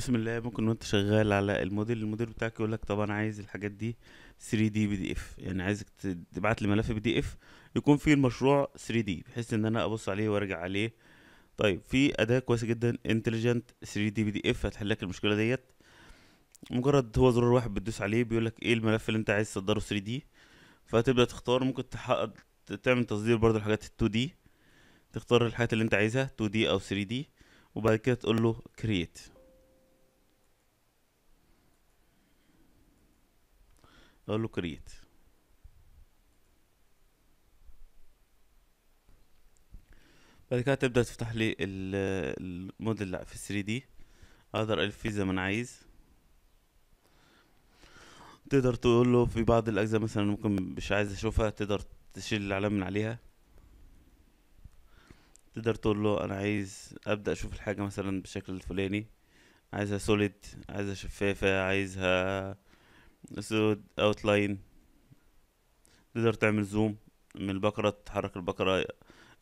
بسم الله ممكن وانت شغال على الموديل الموديل بتاعك يقول لك طب انا عايز الحاجات دي 3 دي بي دي اف يعني عايزك تبعت لي ملف بي دي اف يكون فيه المشروع 3 دي بحيث ان انا ابص عليه وارجع عليه طيب في اداه كويسه جدا انتليجنت 3 دي بي دي اف هتحل لك المشكله ديت مجرد هو زرار واحد بتدوس عليه بيقول لك ايه الملف اللي انت عايز تصدره 3 دي فتبدا تختار ممكن تحقق تعمل تصدير برضه الحاجات 2 دي تختار الحاجات اللي انت عايزها 2 دي او 3 دي وبعد كده تقول له create اقول له كريت بعد كده تبدا تفتح لي الموديل في 3 دي اقدر الف فيه زي ما انا عايز تقدر تقول له في بعض الاجزاء مثلا ممكن مش عايز اشوفها تقدر تشيل الاعلام من عليها تقدر تقول له انا عايز ابدا اشوف الحاجه مثلا بالشكل الفلاني عايزها سوليد عايزها شفافه عايزها زود لاين تقدر تعمل زوم من البقرة تحرك البقرة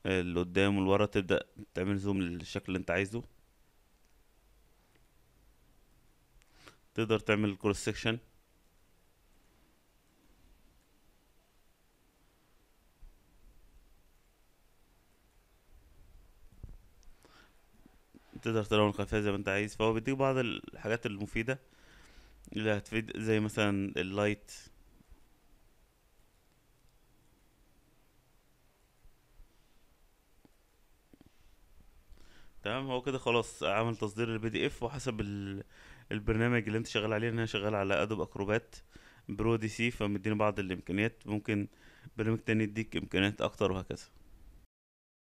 آه، اللي قدام والورا تبدأ تعمل زوم للشكل اللي انت عايزه تقدر تعمل كروس سكشن تقدر تلون الخلفية زي ما انت عايز فهو بيديك بعض الحاجات المفيدة اللي هتفيد زي مثلا اللايت تمام هو كده خلاص عمل تصدير البي دي اف وحسب البرنامج اللي انت شغال عليه انا شغال على ادوب اكروبات برو دي سي فمديني بعض الامكانيات ممكن برنامج تاني يديك امكانيات اكتر وهكذا